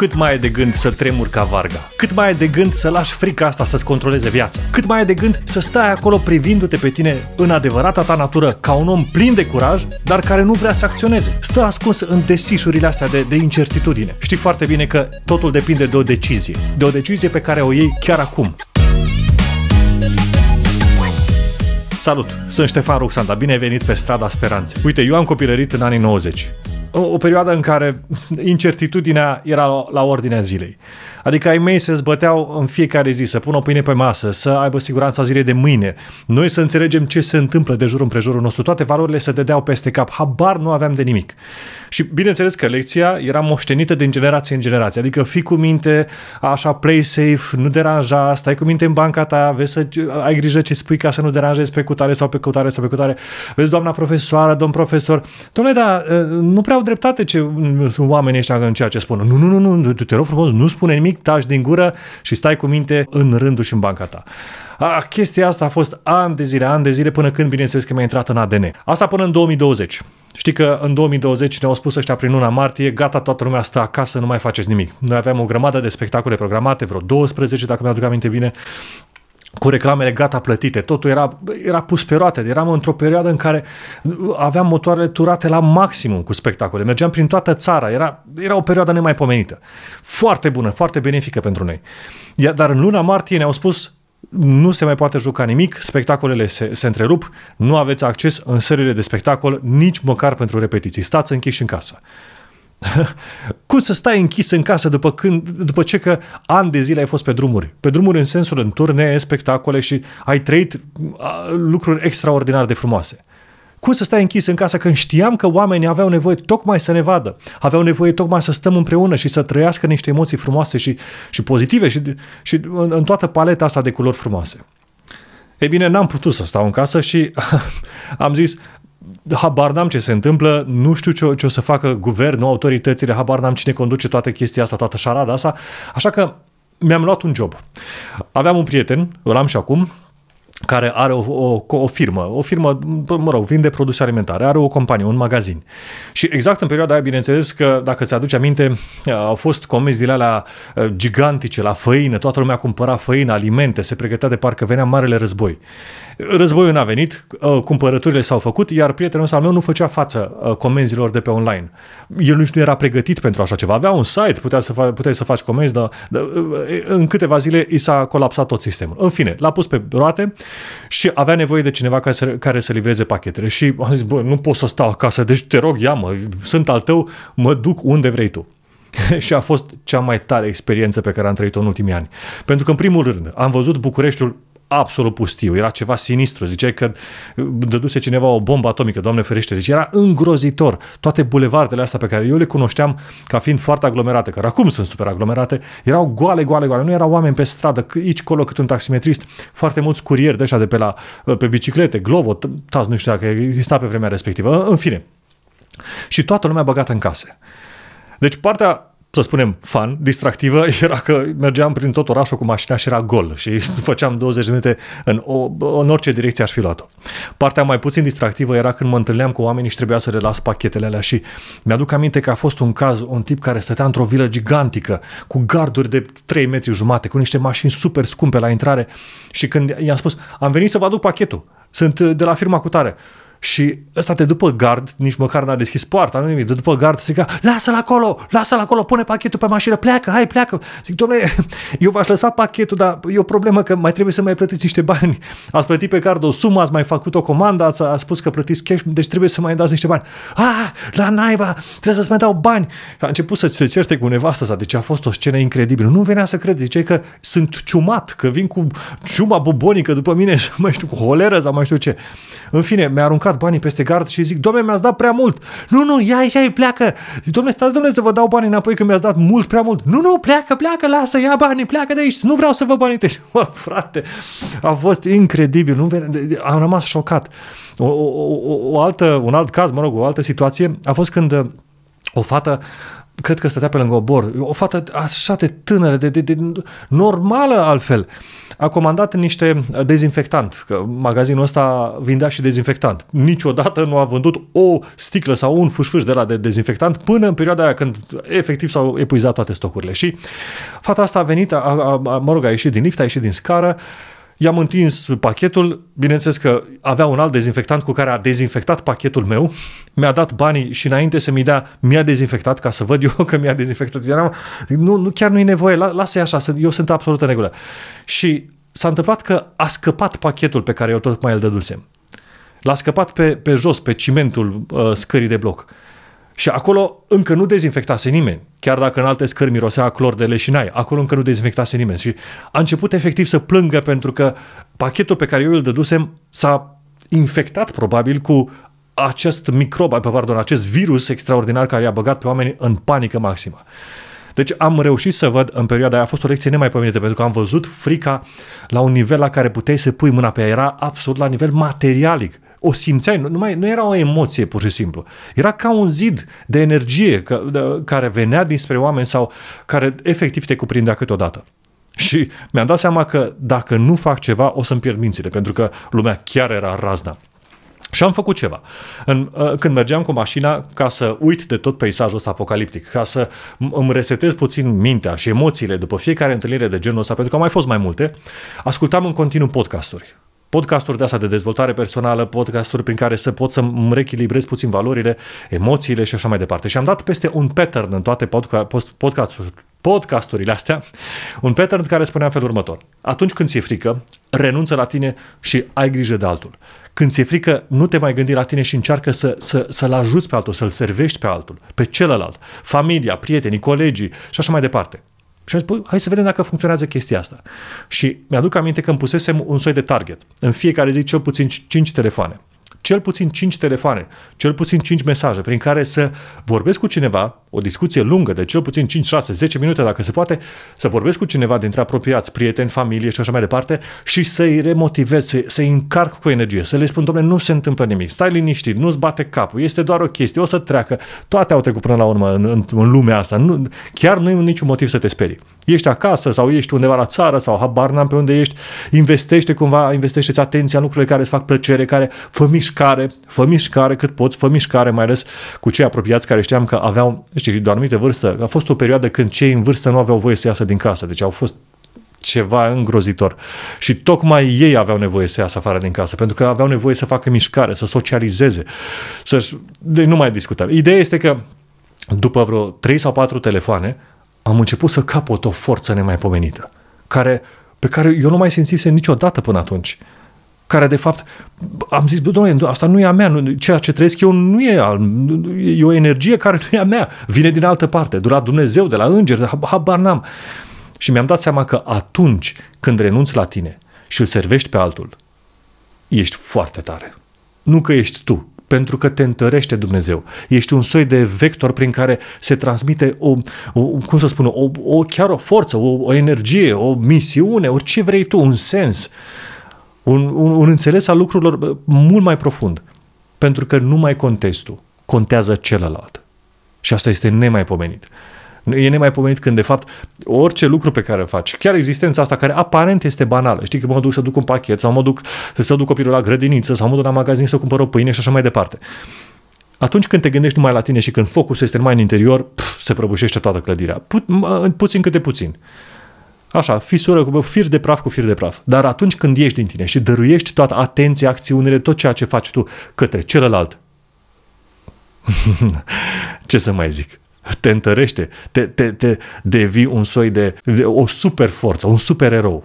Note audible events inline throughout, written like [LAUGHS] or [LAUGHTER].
Cât mai ai de gând să tremuri ca varga? Cât mai ai de gând să lași frica asta să-ți controleze viața? Cât mai ai de gând să stai acolo privindu-te pe tine în adevărata ta natură ca un om plin de curaj, dar care nu vrea să acționeze? Stă ascuns în desișurile astea de, de incertitudine. Știi foarte bine că totul depinde de o decizie. De o decizie pe care o iei chiar acum. Salut! Sunt Ștefan Ruxanda, bine ai venit pe Strada Speranței. Uite, eu am copilărit în anii 90 o, o perioadă în care incertitudinea era la, la ordinea zilei. Adică ai mei se zbăteau în fiecare zi să pună o pâine pe masă, să aibă siguranța zilei de mâine. Noi să înțelegem ce se întâmplă de jur împrejurul nostru. Toate valorile se dădeau peste cap. Habar nu aveam de nimic. Și bineînțeles că lecția era moștenită din generație în generație. Adică fii cu minte, așa, play safe, nu deranja, stai cu minte în banca ta, vezi să ai grijă ce spui ca să nu deranjezi pe cutare sau pe cutare sau pe cutare. Vezi doamna profesoară, domn profesor, domnule, da, ă, nu prea au dreptate ce sunt oamenii ăștia în ceea ce spun. Nu, nu, nu, nu, te rog frumos, nu spune nimic nimic, taci din gură și stai cu minte în rândul și în banca ta. A, chestia asta a fost ani de zile, ani de zile, până când, bineînțeles, că mi-a intrat în ADN. Asta până în 2020. Știi că în 2020 ne-au spus ăștia prin luna martie, gata, toată lumea stă acasă, nu mai faceți nimic. Noi aveam o grămadă de spectacole programate, vreo 12, dacă mi-aduc aminte bine, cu reclamele gata plătite, totul era, era pus pe roate, eram într-o perioadă în care aveam motoarele turate la maximum cu spectacole, mergeam prin toată țara, era, era o perioadă nemaipomenită, foarte bună, foarte benefică pentru noi. Iar, dar în luna martie ne-au spus nu se mai poate juca nimic, spectacolele se, se întrerup, nu aveți acces în seriile de spectacol nici măcar pentru repetiții, stați închiși în casă. [LAUGHS] Cum să stai închis în casă după, când, după ce că ani de zile ai fost pe drumuri? Pe drumuri în sensul în în spectacole și ai trăit lucruri extraordinar de frumoase. Cum să stai închis în casă când știam că oamenii aveau nevoie tocmai să ne vadă, aveau nevoie tocmai să stăm împreună și să trăiască niște emoții frumoase și, și pozitive și, și în, în toată paleta asta de culori frumoase. Ei bine, n-am putut să stau în casă și [LAUGHS] am zis, habar n-am ce se întâmplă, nu știu ce, ce o să facă guvernul, autoritățile, habar n-am cine conduce toată chestia asta, toată șarada asta, așa că mi-am luat un job. Aveam un prieten, îl am și acum, care are o, o, o firmă, o firmă, mă rog, vinde produse alimentare, are o companie, un magazin. Și exact în perioada aia, bineînțeles că, dacă ți aduce aminte, au fost comenzile alea uh, gigantice la făină, toată lumea cumpăra făină, alimente, se pregătea de parcă venea marele război. Războiul n-a venit, uh, cumpărăturile s-au făcut, iar prietenul ăsta al meu nu făcea față uh, comenzilor de pe online. El nici nu era pregătit pentru așa ceva. Avea un site, putea să fa- puteai să faci comenzi, dar, dar uh, în câteva zile i s-a colapsat tot sistemul. În fine, l-a pus pe roate și avea nevoie de cineva care să, care să livreze pachetele. Și a zis, bă, nu pot să stau acasă, deci te rog, ia mă, sunt al tău, mă duc unde vrei tu. [LAUGHS] și a fost cea mai tare experiență pe care am trăit-o în ultimii ani. Pentru că, în primul rând, am văzut Bucureștiul absolut pustiu, era ceva sinistru, ziceai că dăduse cineva o bombă atomică, doamne ferește, deci era îngrozitor. Toate bulevardele astea pe care eu le cunoșteam ca fiind foarte aglomerate, care acum sunt super aglomerate, erau goale, goale, goale, nu erau oameni pe stradă, aici, colo, cât un taximetrist, foarte mulți curieri de așa de pe, la, pe biciclete, Glovo, taz, nu știu dacă exista pe vremea respectivă, în fine. Și toată lumea băgată în case. Deci partea să spunem, fan, distractivă, [LAUGHS] era că mergeam prin tot orașul cu mașina și era gol și [LAUGHS] făceam 20 de minute în, o, în orice direcție aș fi luat-o. Partea mai puțin distractivă era când mă întâlneam cu oamenii și trebuia să le las pachetele alea și mi-aduc aminte că a fost un caz, un tip care stătea într-o vilă gigantică, cu garduri de 3 metri jumate, cu niște mașini super scumpe la intrare și când i-am spus, am venit să vă aduc pachetul, sunt eh, de la firma cu tare și ăsta te după gard, nici măcar n-a deschis poarta, nu nimic, de după gard striga, lasă-l acolo, lasă-l acolo, pune pachetul pe mașină, pleacă, hai, pleacă. Zic, domnule, eu v-aș lăsa pachetul, dar e o problemă că mai trebuie să mai plătiți niște bani. Ați plătit pe card o sumă, ați mai făcut o comandă, ați, ați spus că plătiți cash, deci trebuie să mai dați niște bani. Ah, la naiba, trebuie să-ți mai dau bani. A început să se certe cu nevasta sa, deci a fost o scenă incredibilă. Nu venea să cred, zice că sunt ciumat, că vin cu ciuma bubonică după mine, [LAUGHS] mai știu, cu holeră sau mai știu ce. În fine, mi-a aruncat aruncat banii peste gard și zic, domne, mi-ați dat prea mult. Nu, nu, ia, ia, pleacă. Zic, domne, stați, domne, să vă dau banii înapoi că mi-ați dat mult prea mult. Nu, nu, pleacă, pleacă, lasă, ia banii, pleacă de aici, nu vreau să vă banii tăi. [LAUGHS] Deci, mă, frate, a fost incredibil, nu, am rămas șocat. O, o, o, o altă, un alt caz, mă rog, o altă situație a fost când uh, o fată cred că stătea pe lângă obor, o fată așa de tânără, de, de, de normală altfel, a comandat niște uh, dezinfectant, că magazinul ăsta vindea și dezinfectant. Niciodată nu a vândut o sticlă sau un fâșfâș de la de dezinfectant până în perioada aia când efectiv s-au epuizat toate stocurile. Și fata asta a venit, a, a, a, mă rog, a ieșit din lift, a ieșit din scară, uh, I-am întins pachetul, bineînțeles că avea un alt dezinfectant cu care a dezinfectat pachetul meu, mi-a dat banii și înainte să mi dea, mi-a dezinfectat ca să văd eu că mi-a dezinfectat. Eram, nu, nu, chiar nu e nevoie, la, lasă-i așa, eu sunt absolut în regulă. Și s-a întâmplat că a scăpat pachetul pe care eu tocmai îl dădusem. L-a scăpat pe, pe jos, pe cimentul uh, scării de bloc. Și acolo încă nu dezinfectase nimeni, chiar dacă în alte scări mirosea clor de leșinai, acolo încă nu dezinfectase nimeni. Și a început efectiv să plângă pentru că pachetul pe care eu îl dădusem s-a infectat probabil cu acest microb, pardon, acest virus extraordinar care i-a băgat pe oameni în panică maximă. Deci am reușit să văd în perioada aia, a fost o lecție nemaipomenită, pentru că am văzut frica la un nivel la care puteai să pui mâna pe ea, era absolut la nivel materialic o simțeai, nu, mai, nu era o emoție pur și simplu. Era ca un zid de energie ca, de, care venea dinspre oameni sau care efectiv te cuprindea câteodată. Și mi-am dat seama că dacă nu fac ceva, o să-mi pierd mințile, pentru că lumea chiar era razna. Și am făcut ceva. În, uh, când mergeam cu mașina ca să uit de tot peisajul ăsta apocaliptic, ca să îmi resetez puțin mintea și emoțiile după fiecare întâlnire de genul ăsta, pentru că au mai fost mai multe, ascultam în continuu podcasturi podcasturi de asta de dezvoltare personală, podcasturi prin care să pot să îmi rechilibrez puțin valorile, emoțiile și așa mai departe. Și am dat peste un pattern în toate podcasturile podcasturile astea, un pattern care spunea în felul următor. Atunci când ți-e frică, renunță la tine și ai grijă de altul. Când ți-e frică, nu te mai gândi la tine și încearcă să, să, să-l ajuți pe altul, să-l servești pe altul, pe celălalt, familia, prietenii, colegii și așa mai departe. Și am zis, păi, hai să vedem dacă funcționează chestia asta. Și mi-aduc aminte că îmi pusesem un soi de target. În fiecare zi cel puțin 5 telefoane cel puțin 5 telefoane, cel puțin 5 mesaje prin care să vorbesc cu cineva, o discuție lungă de cel puțin 5, 6, 10 minute dacă se poate, să vorbesc cu cineva dintre apropiați, prieteni, familie și așa mai departe și să-i remotivez, să, să-i încarc cu energie, să le spun, domnule, nu se întâmplă nimic, stai liniștit, nu-ți bate capul, este doar o chestie, o să treacă, toate au trecut până la urmă în, în, în lumea asta, nu, chiar nu e niciun motiv să te sperii. Ești acasă sau ești undeva la țară sau habar n-am pe unde ești, investește cumva, investește atenția în lucrurile care îți fac plăcere, care fă mișc mișcare, fă mișcare cât poți, fă mișcare mai ales cu cei apropiați care știam că aveau, știi, de o anumită vârstă. A fost o perioadă când cei în vârstă nu aveau voie să iasă din casă, deci au fost ceva îngrozitor. Și tocmai ei aveau nevoie să iasă afară din casă, pentru că aveau nevoie să facă mișcare, să socializeze, să de, nu mai discutăm. Ideea este că după vreo 3 sau 4 telefoane, am început să capăt o forță nemaipomenită, care, pe care eu nu mai simțise niciodată până atunci care de fapt am zis, doamne, domnule, asta nu e a mea, nu, ceea ce trăiesc eu nu e al, e o energie care nu e a mea, vine din altă parte, de la Dumnezeu, de la îngeri, de habar n-am. Și mi-am dat seama că atunci când renunți la tine și îl servești pe altul, ești foarte tare. Nu că ești tu, pentru că te întărește Dumnezeu. Ești un soi de vector prin care se transmite o, o cum să spun, o, o chiar o forță, o, o energie, o misiune, orice vrei tu, un sens. Uh, un, un, un înțeles al lucrurilor mult mai profund. Pentru că nu mai contestul, contează celălalt. Și asta este nemaipomenit. E nemaipomenit când, de fapt, orice lucru pe care îl faci, chiar existența asta care aparent este banală, știi că mă duc să duc un pachet sau mă duc să duc copilul la grădiniță sau mă duc la magazin să cumpăr o pâine și așa mai departe. Atunci când te gândești numai la tine și când focusul este numai în interior, pf, se prăbușește toată clădirea. Pu- puțin câte puțin. Așa, fisură cu fir de praf cu fir de praf. Dar atunci când ieși din tine și dăruiești toată atenția, acțiunile, tot ceea ce faci tu către celălalt, [LAUGHS] ce să mai zic? Te întărește, te, te, te devii un soi de, de o super forță, un super erou.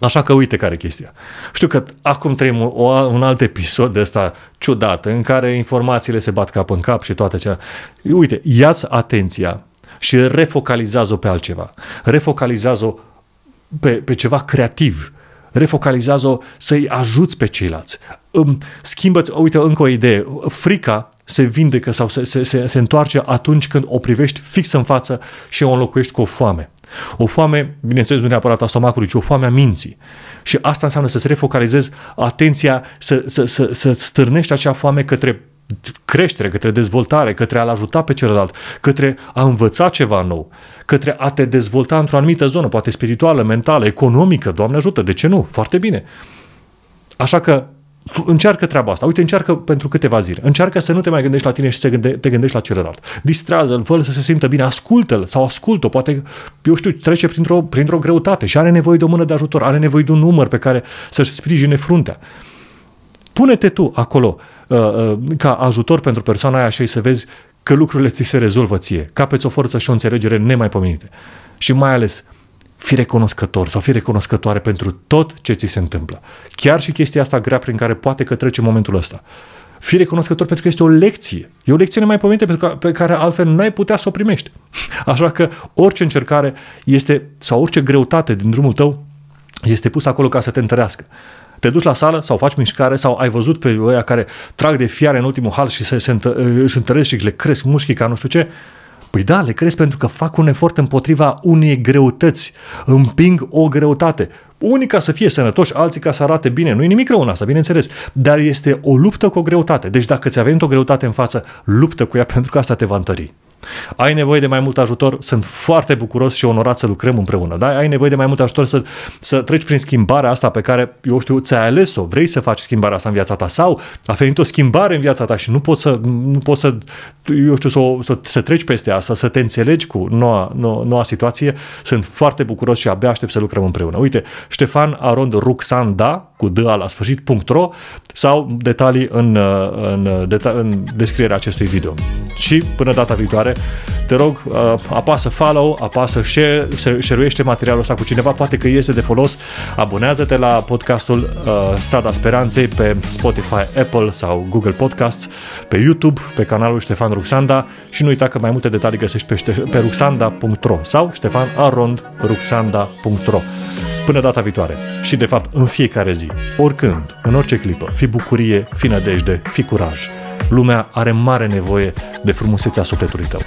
Așa că uite care e chestia. Știu că acum trăim o, un alt episod de ăsta ciudat, în care informațiile se bat cap în cap și toate cele. Uite, iați atenția și refocalizează-o pe altceva. Refocalizează-o pe, pe ceva creativ. Refocalizează-o să-i ajuți pe ceilalți. Schimbă-ți, uite, încă o idee. Frica se vindecă sau se, se, se, se întoarce atunci când o privești fix în față și o înlocuiești cu o foame. O foame, bineînțeles, nu neapărat a stomacului, ci o foame a minții. Și asta înseamnă să-ți refocalizezi atenția, să, să, să, să stârnești acea foame către creștere, către dezvoltare, către a-l ajuta pe celălalt, către a învăța ceva nou, către a te dezvolta într-o anumită zonă, poate spirituală, mentală, economică, Doamne ajută, de ce nu? Foarte bine. Așa că încearcă treaba asta. Uite, încearcă pentru câteva zile. Încearcă să nu te mai gândești la tine și să gânde- te gândești la celălalt. Distrează-l, fă să se simtă bine, ascultă-l sau ascultă-o. Poate, eu știu, trece printr-o, printr-o greutate și are nevoie de o mână de ajutor, are nevoie de un număr pe care să-și sprijine fruntea. Uh, Pune-te tu acolo uh, uh, ca ajutor pentru persoana aia și să vezi că lucrurile ți se rezolvă ție. Capeți o forță și o înțelegere nemaipomenite. Și mai ales, fi recunoscător sau fi recunoscătoare pentru tot ce ți se întâmplă. Chiar și chestia asta grea prin care poate că trece momentul ăsta. Fi recunoscător pentru că este o lecție. E o lecție nemaipomenită pentru că, pe care altfel n-ai putea să o primești. [LAUGHS] Așa că orice încercare este, sau orice greutate din drumul tău este pusă acolo ca să te întărească. Te duci la sală sau faci mișcare sau ai văzut pe ăia care trag de fiare în ultimul hal și se, se întă, își întăresc și le cresc mușchii ca nu știu ce. Păi da, le cresc pentru că fac un efort împotriva unei greutăți, împing o greutate. Unii ca să fie sănătoși, alții ca să arate bine. nu e nimic rău în asta, bineînțeles. Dar este o luptă cu o greutate. Deci dacă ți-a venit o greutate în față, luptă cu ea pentru că asta te va întări. Ai nevoie de mai mult ajutor, sunt foarte bucuros și onorat să lucrăm împreună. Da? Ai nevoie de mai mult ajutor să, să treci prin schimbarea asta pe care, eu știu, ți-ai ales-o, vrei să faci schimbarea asta în viața ta sau a venit o schimbare în viața ta și nu poți să, nu poți să eu știu, să, să, să treci peste asta, să te înțelegi cu noua, noua, noua situație. Sunt foarte bucuros și abia aștept să lucrăm împreună. Uite, Ștefan Arond Ruxanda, cu D la sfârșit, .ro sau detalii în, în, în, în descrierea acestui video. Și până data viitoare, continuare, te rog, uh, apasă follow, apasă share, share materialul ăsta cu cineva, poate că este de folos. Abonează-te la podcastul uh, Strada Speranței pe Spotify, Apple sau Google Podcasts, pe YouTube, pe canalul Ștefan Ruxanda și nu uita că mai multe detalii găsești pe, pe ruxanda.ro sau ștefanarondruxanda.ro Până data viitoare și de fapt în fiecare zi, oricând, în orice clipă, fi bucurie, fi nădejde, fi curaj. Lumea are mare nevoie de frumusețea sufletului tău.